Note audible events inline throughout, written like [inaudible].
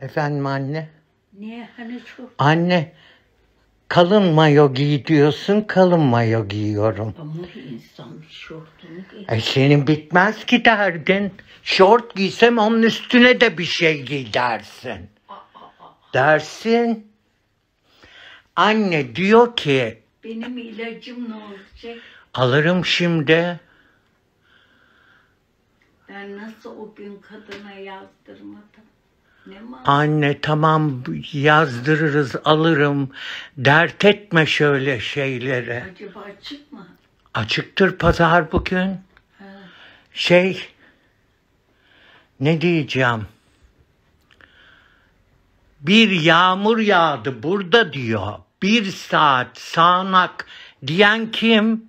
Efendim anne? Niye hani çok? Anne kalın mayo giy diyorsun kalın mayo giyiyorum. Ama insan şortunu giy. E senin bitmez ki derdin. Şort giysem onun üstüne de bir şey giy dersin. Dersin. Anne diyor ki. Benim ilacım ne olacak? Alırım şimdi. Ben nasıl o gün kadına yazdırmadım? Anne tamam yazdırırız alırım. Dert etme şöyle şeylere. Acaba açık mı? Açıktır pazar bugün. Ha. Şey ne diyeceğim? Bir yağmur yağdı burada diyor. Bir saat sağanak diyen kim?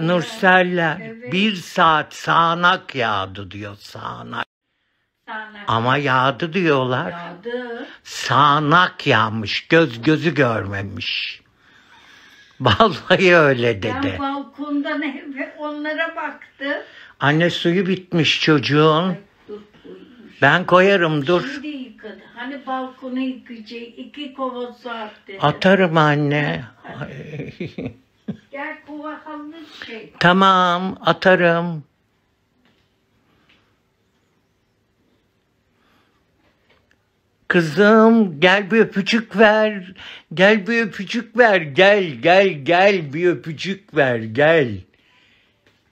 Nurseller bir saat sağanak yağdı diyor sağanak. Ama yağdı diyorlar. Yağdı. Sağanak yağmış. Göz gözü görmemiş. Vallahi öyle dedi. Ben balkondan eve onlara baktım. Anne suyu bitmiş çocuğun. dur, ben koyarım dur. Şimdi yıkadı. Hani balkona yıkayacak. iki kova su attı. Atarım anne. Ay. Gel bu bakalım şey. Tamam atarım. Kızım gel bir öpücük ver. Gel bir öpücük ver. Gel gel gel bir öpücük ver. Gel.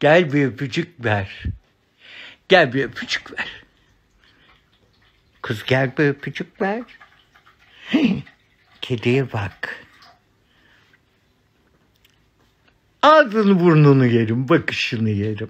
Gel bir öpücük ver. Gel bir öpücük ver. Kız gel bir öpücük ver. [laughs] Kediye bak. Ağzını burnunu yerim, bakışını yerim.